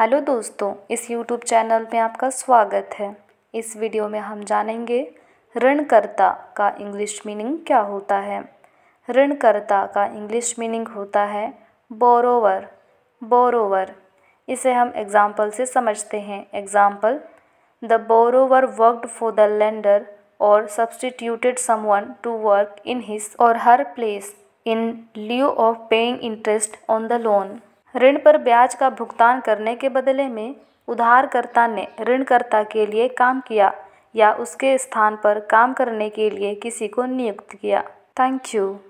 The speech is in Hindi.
हेलो दोस्तों इस यूट्यूब चैनल में आपका स्वागत है इस वीडियो में हम जानेंगे ऋणकर्ता का इंग्लिश मीनिंग क्या होता है ऋणकर्ता का इंग्लिश मीनिंग होता है बोरोवर बोरोवर इसे हम एग्ज़ाम्पल से समझते हैं example the borrower worked for the lender और substituted someone to work in his or her place in lieu of paying interest on the loan ऋण पर ब्याज का भुगतान करने के बदले में उधारकर्ता ने ऋणकर्ता के लिए काम किया या उसके स्थान पर काम करने के लिए किसी को नियुक्त किया थैंक यू